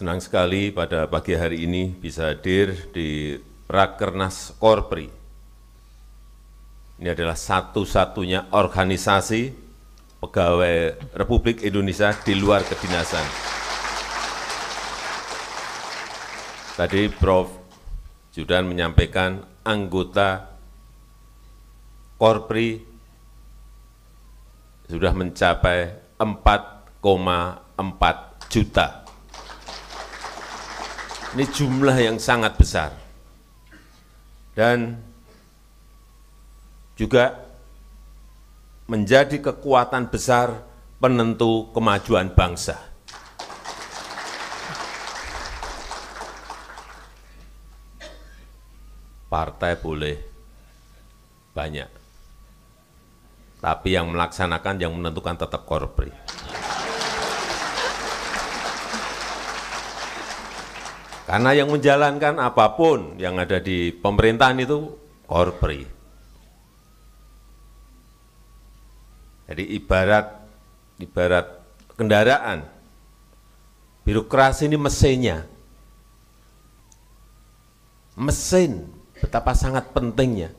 senang sekali pada pagi hari ini bisa hadir di Rakernas Korpri. Ini adalah satu-satunya organisasi pegawai Republik Indonesia di luar kedinasan. Tadi Prof. Judan menyampaikan anggota Korpri sudah mencapai 4,4 juta ini jumlah yang sangat besar. Dan juga menjadi kekuatan besar penentu kemajuan bangsa. Partai boleh banyak, tapi yang melaksanakan, yang menentukan tetap Korupri. Karena yang menjalankan apapun yang ada di pemerintahan itu korpri. Jadi ibarat ibarat kendaraan, birokrasi ini mesinnya. Mesin, betapa sangat pentingnya.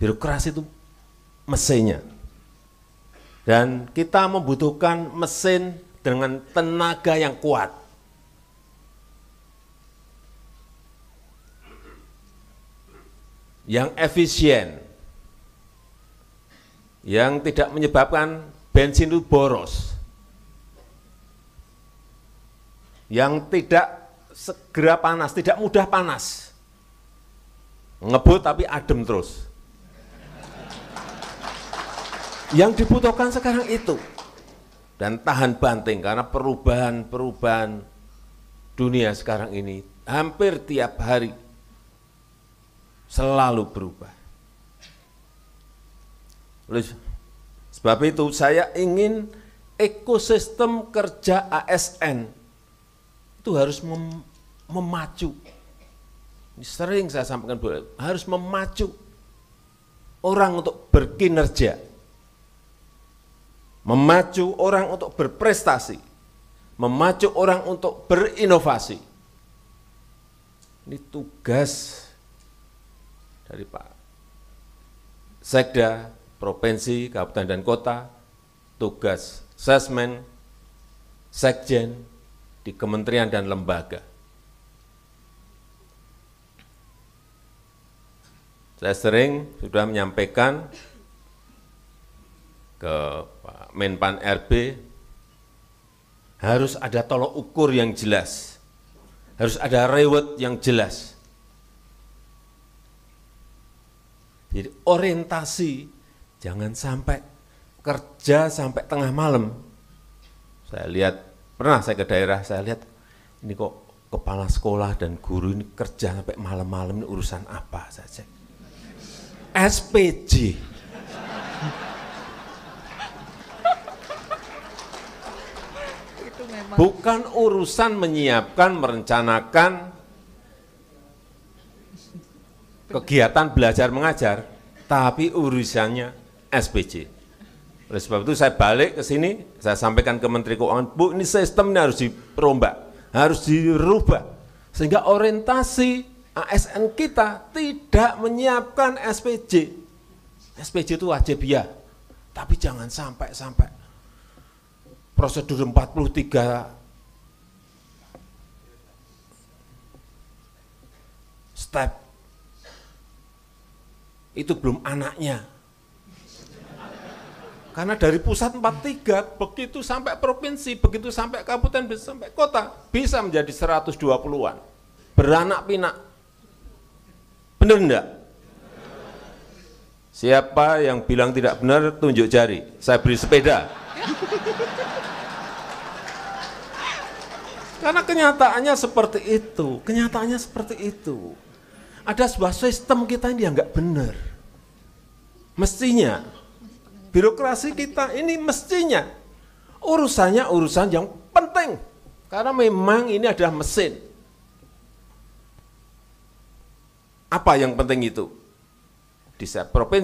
Birokrasi itu mesinnya. Dan kita membutuhkan mesin dengan tenaga yang kuat. yang efisien, yang tidak menyebabkan bensin itu boros, yang tidak segera panas, tidak mudah panas, ngebut tapi adem terus. Yang dibutuhkan sekarang itu dan tahan banting karena perubahan-perubahan dunia sekarang ini hampir tiap hari selalu berubah. sebab itu saya ingin ekosistem kerja ASN itu harus mem memacu. Ini sering saya sampaikan harus memacu orang untuk berkinerja, memacu orang untuk berprestasi, memacu orang untuk berinovasi. Ini tugas dari Pak Sekda, Provinsi, Kabupaten dan Kota, tugas sesmen, sekjen, di kementerian dan lembaga. Saya sering sudah menyampaikan ke Pak Menpan RB, harus ada tolok ukur yang jelas, harus ada reward yang jelas. Jadi orientasi jangan sampai kerja sampai tengah malam. Saya lihat pernah saya ke daerah, saya lihat ini kok kepala sekolah dan guru ini kerja sampai malam-malam ini urusan apa saja. SPJ. Bukan urusan menyiapkan, merencanakan, kegiatan belajar mengajar, tapi urusannya SPJ. Oleh sebab itu saya balik ke sini, saya sampaikan ke Menteri Keuangan, Bu ini sistemnya ini harus diperombak, harus dirubah. Sehingga orientasi ASN kita tidak menyiapkan SPJ. SPJ itu wajib ya, tapi jangan sampai-sampai prosedur 43 step itu belum anaknya. Karena dari pusat 43, begitu sampai provinsi, begitu sampai kabupaten, begitu sampai kota, bisa menjadi 120-an. Beranak pinak. Benar enggak? Siapa yang bilang tidak benar, tunjuk jari. Saya beri sepeda. Karena kenyataannya seperti itu, kenyataannya seperti itu ada sebuah sistem kita ini yang nggak benar. Mestinya birokrasi kita ini mestinya urusannya urusan yang penting karena memang ini adalah mesin. Apa yang penting itu? Di provinsi